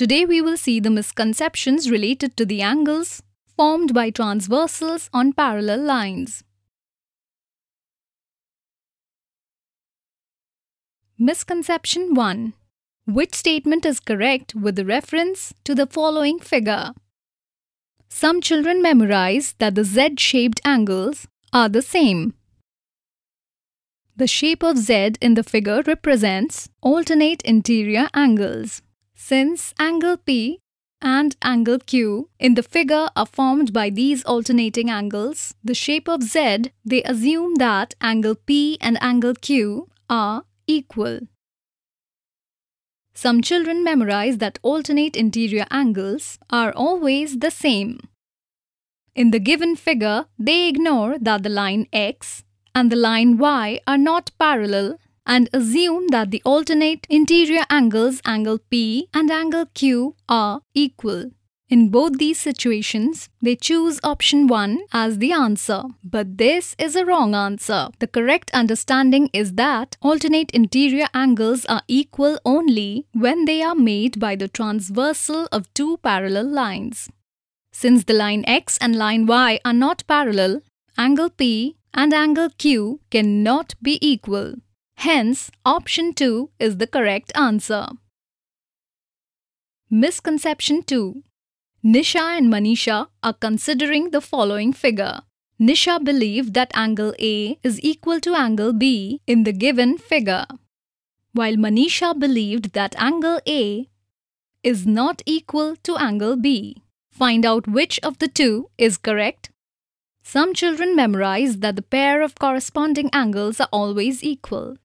Today we will see the misconceptions related to the angles formed by transversals on parallel lines. Misconception 1. Which statement is correct with the reference to the following figure? Some children memorize that the Z-shaped angles are the same. The shape of Z in the figure represents alternate interior angles. Since angle P and angle Q in the figure are formed by these alternating angles, the shape of Z, they assume that angle P and angle Q are equal. Some children memorize that alternate interior angles are always the same. In the given figure, they ignore that the line X and the line Y are not parallel and assume that the alternate interior angles angle P and angle Q are equal. In both these situations, they choose option 1 as the answer. But this is a wrong answer. The correct understanding is that alternate interior angles are equal only when they are made by the transversal of two parallel lines. Since the line x and line y are not parallel, angle P and angle Q cannot be equal. Hence, option 2 is the correct answer. Misconception 2 Nisha and Manisha are considering the following figure. Nisha believed that angle A is equal to angle B in the given figure, while Manisha believed that angle A is not equal to angle B. Find out which of the two is correct. Some children memorize that the pair of corresponding angles are always equal.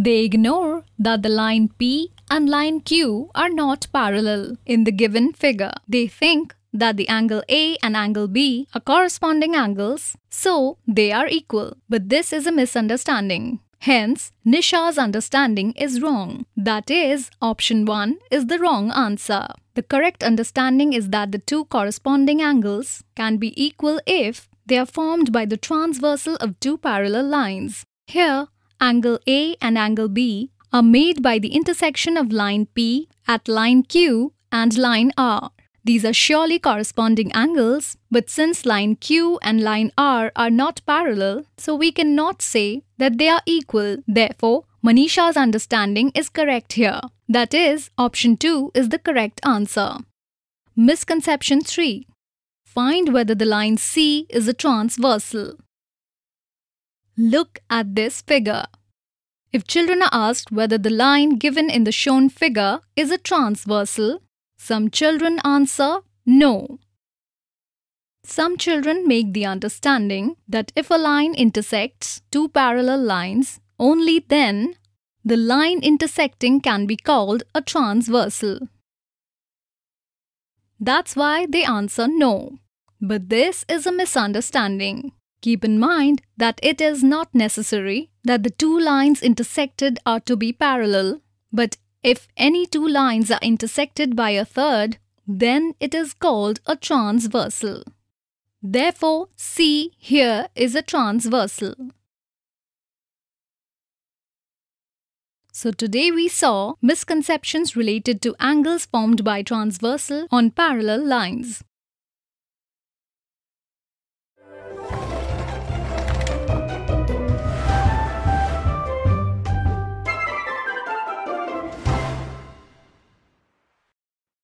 They ignore that the line P and line Q are not parallel in the given figure. They think that the angle A and angle B are corresponding angles, so they are equal. But this is a misunderstanding. Hence, Nisha's understanding is wrong. That is, option 1 is the wrong answer. The correct understanding is that the two corresponding angles can be equal if they are formed by the transversal of two parallel lines. Here, angle A and angle B are made by the intersection of line P at line Q and line R. These are surely corresponding angles, but since line Q and line R are not parallel, so we cannot say that they are equal. Therefore, Manisha's understanding is correct here. That is, option 2 is the correct answer. Misconception 3. Find whether the line C is a transversal. Look at this figure. If children are asked whether the line given in the shown figure is a transversal, some children answer no. Some children make the understanding that if a line intersects two parallel lines, only then the line intersecting can be called a transversal. That's why they answer no. But this is a misunderstanding. Keep in mind that it is not necessary that the two lines intersected are to be parallel, but if any two lines are intersected by a third, then it is called a transversal. Therefore, C here is a transversal. So today we saw misconceptions related to angles formed by transversal on parallel lines.